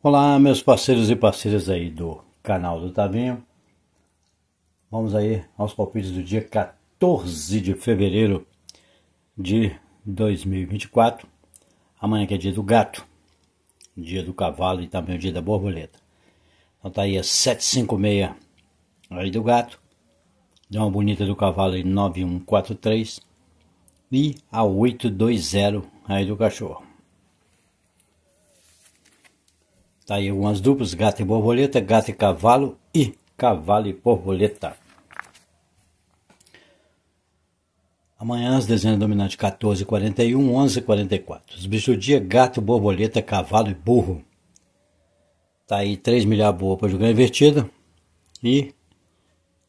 Olá, meus parceiros e parceiras aí do canal do Tavinho. Vamos aí aos palpites do dia 14 de fevereiro de 2024. Amanhã que é dia do gato, dia do cavalo e também o dia da borboleta. Então tá aí a é 756 aí do gato, dá uma bonita do cavalo aí 9143 e a 820 aí do cachorro. Tá aí algumas duplas, gato e borboleta, gato e cavalo e cavalo e borboleta. Amanhã as dezenas dominantes 14, 41, 11 44. Os bichos do dia, gato, borboleta, cavalo e burro. Tá aí 3 milhar boa para jogar invertida. E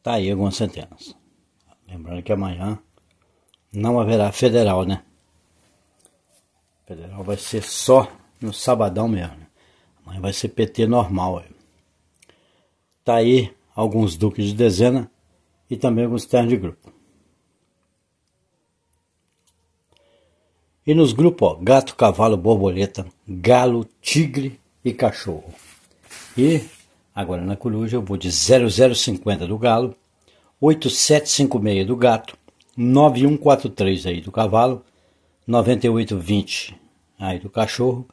tá aí algumas centenas. Lembrando que amanhã não haverá federal, né? Federal vai ser só no sabadão mesmo. Mas vai ser PT normal. É. Tá aí alguns duques de dezena e também alguns ternos de grupo. E nos grupos, ó, gato, cavalo, borboleta, galo, tigre e cachorro. E agora na coruja eu vou de 0050 do galo, 8756 do gato, 9143 aí do cavalo, 9820 aí do cachorro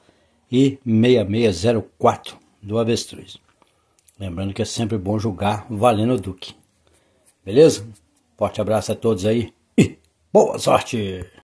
e 6604 do avestruz. Lembrando que é sempre bom julgar valendo o Duque. Beleza? Forte abraço a todos aí e boa sorte!